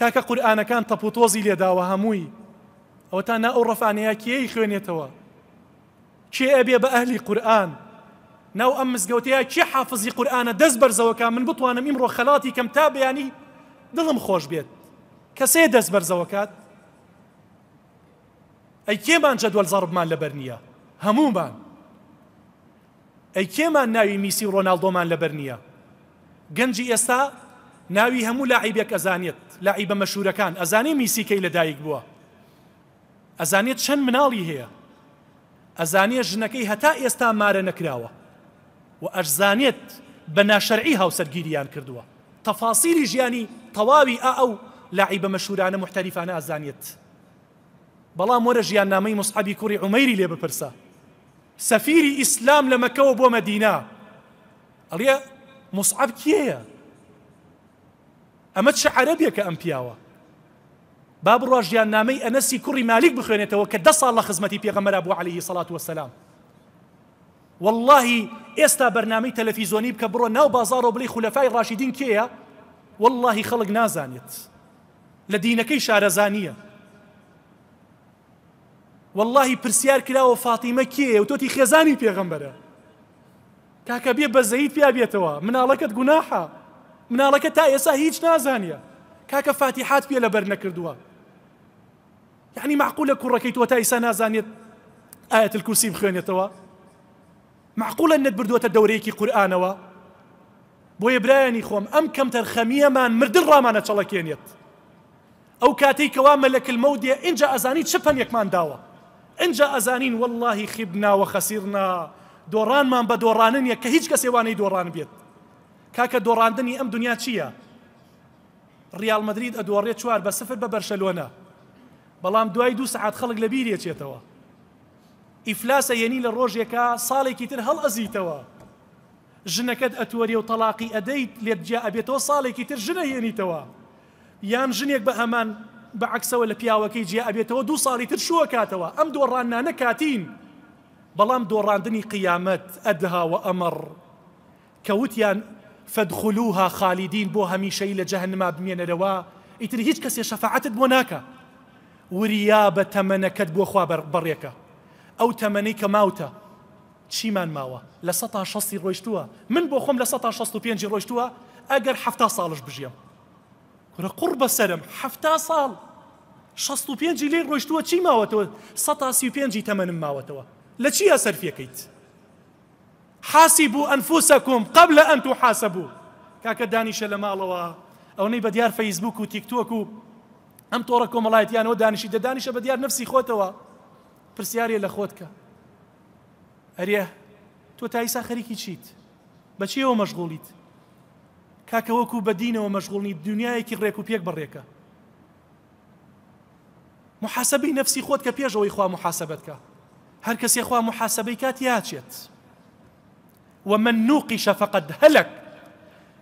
قرآن كان تەپوتۆزی لێداوە هەمووی ئەوە تا نا ئەو ڕەفانەیە کێی خوين يتوا كي أبي بأهلي قرآن ناو أمس قوتي يا كي چی قرآن دز دەست بەرزەوەکە من بطوانا ممرو خلاتي كم تاب يعني دلم خوش بيت كسي دز خۆش بێت أي كي بەرزەوەکات جدول کێمان مان لبرنيا همو نییە أي كي کێمان ناوي ميسي ڕۆناالدۆمان مان لبرنيا جنجي ئێستا ناوی هەموو لاعیبێک ئەزانێت لاعی بە مەشورەکان ئەزانێ میسیکەی لەدایک بووە ئەزانێت چەند مناڵی هەیە ئەزانێ ژنەکەی هەتا ئێستا مارە نەکراوە و ئەشزانێت بە ناشەرعی هاوسەرگیریان کردووە تەفاسیری ژیانی تەواوی ئا ئەو لاعی بە مەشورانە محتەریفانە ئازانێت بەڵام وەرە ژیان نامەی مسحبی کوڕی عمەیری لێ بپرسە سەفیری ئیسلام لە مەکەوە بۆ مەدینا ئەڵێ مصعب کێیە اما تش عربيه كام بياوا باب الراجيا نامي انسي كري مالك بخينته وكد صلى خدمتي بيغمر ابو عليه الصلاه والسلام والله استا برنامج تلفزيوني بكبرو ناو بازارو بلي خلفاء الراشدين كيا والله خلق نازانيت لدينا كي شار زانيه والله برسيار كلا وفاطمه كي وتوتي خزاني بيغمبره كاكبي بزيد في ابيتوا من علاقه جناحه مناڵەکە تا ئێستا هیچ نازانیە کاکە فاتیحات پێ لە بەر نەکردووە یعنی معقولە کوڕەکەی تۆ تا ئیسا نازانێت ئاەت کورسی بخوێنێتەوە معقولە نەت بردووەتە دەورەیەکی قورآانەوە بۆ یێبرایانی خۆم ئەم کەم تەرخەمیەمان مردن ڕامانە چڵەکێنێت ئەو کاتەی کەوا مەلەکل مەودێ اینجا ئەزانی چ پەنێکمان داوە اینجا ئەزانین واللهی خیبنا و خەسیرنا دۆڕانمان بە دۆڕانن یە کە هیچ کەسێوانەی دۆڕان بێت كاكا دوراندني ام دنيا تشيا ريال مدريد ئەدوەڕێ چوار بس سفر ببرشلونه بلام دواي دو ساعات خلق لە بیرێچێتەوە افلاس يني لە ڕۆژێکە ساڵێکی تر هەڵ ئەزیتەوە ژنەکەت ئەتوەری و تەلاقی ئەدەیت لێتجیا ئەبێتەوە ساڵێکی تر ژنە هێنیتەوە یان ژنێک بە ئەمان بەعکسەوە لە پیاوەکەی جیا ئەبێتەوە دوو تر شووە کاتەوە ئەم دۆڕانانە کاتین بەڵام دۆڕاندنی قیامەت ئەدها و ئەمەڕ فادخلوها خالدين بوها ميشي لجهنم بمين روا يتري هيج كسي شفاعت بوناكا وريابة تمنكت بو خوا بريكا أو تمنيك ماوتا چی من ماوا لسطا شصی رويشتوها من بوخم لسطا شصت و رويشتوها رویشتوه حفتا سالش بجیم قرب سرم حفتا صال شصت و پینجی لیر رویشتوه ماوا سطا سي و تمن تمنم ماوا لا لچی اثر فیه کیت؟ حاسبوا أنفسكم قبل أن تحاسبوا کاکە دانیشە لە ماڵەوە ئەوەی بە دیار فەیسبوک و تیکتۆک و ئەم تۆڕە کۆمەڵایەتیانەوە دانیشی دەدانیشە بە دیار نفسی خۆتەوە پرسیارێ لە خۆتکە ئەریە تۆ تا ئیسا خەریکی چیت بەچیەوە مەشغوڵیت کاکەوەکو بە دینەوە مەشغوڵنی دنیایەکی ڕێک و پێک بڕێکە محاسبی نفسی خۆت کە پێشەوەی خوا محاسبەتکە هەر کەسێ خوا محاسبەی کات یاچێت ومن نوقش فقد هلك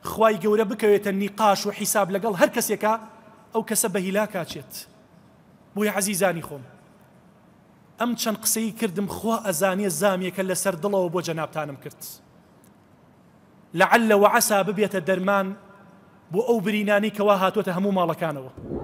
خواي گەورە بکەوێتە النقاش وحساب لقال هركس يكا أو كسبه لا كاتشت بويا عزيزاني خوم أمتشان خۆم كردم چەند قسەی کردم خوا ئەزانێ زامیەکە لەسەر دڵەوە بۆ جەنابتانم كرت لعل وعسى ببيت الدرمان بو ئەو برینانی کەوا هاتوۆتە هەموو